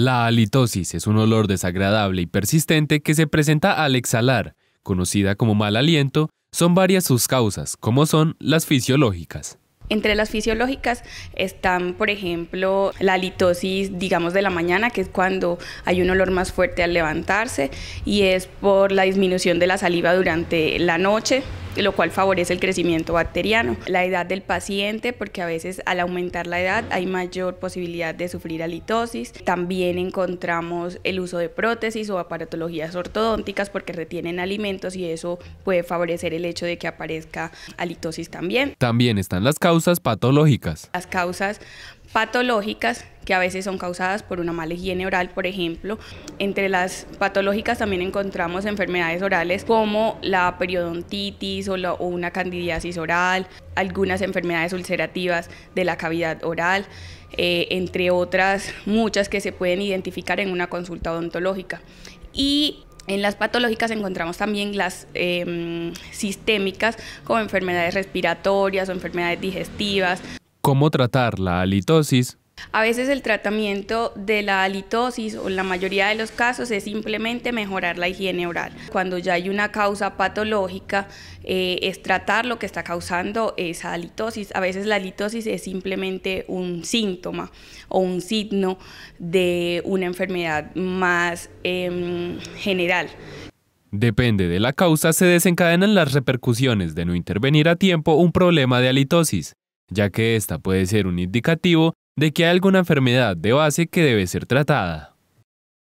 La halitosis es un olor desagradable y persistente que se presenta al exhalar, conocida como mal aliento, son varias sus causas, como son las fisiológicas. Entre las fisiológicas están, por ejemplo, la halitosis, digamos, de la mañana, que es cuando hay un olor más fuerte al levantarse, y es por la disminución de la saliva durante la noche, lo cual favorece el crecimiento bacteriano. La edad del paciente, porque a veces al aumentar la edad hay mayor posibilidad de sufrir halitosis. También encontramos el uso de prótesis o aparatologías ortodónticas porque retienen alimentos y eso puede favorecer el hecho de que aparezca halitosis también. También están las causas patológicas. Las causas patológicas que a veces son causadas por una mala higiene oral, por ejemplo. Entre las patológicas también encontramos enfermedades orales como la periodontitis o, una candidiasis oral, algunas enfermedades ulcerativas de la cavidad oral, eh, entre otras muchas que se pueden identificar en una consulta odontológica. Y en las patológicas encontramos también las em, sistémicas como enfermedades respiratorias o enfermedades digestivas, ¿Cómo tratar la halitosis? A veces el tratamiento de la halitosis o en la mayoría de los casos es simplemente mejorar la higiene oral. Cuando ya hay una causa patológica eh, es tratar lo que está causando esa halitosis. A veces la halitosis es simplemente un síntoma o un signo de una enfermedad más em, general. Depende de la causa, se desencadenan las repercusiones de no intervenir a tiempo un problema de halitosis ya que esta puede ser un indicativo de que hay alguna enfermedad de base que debe ser tratada.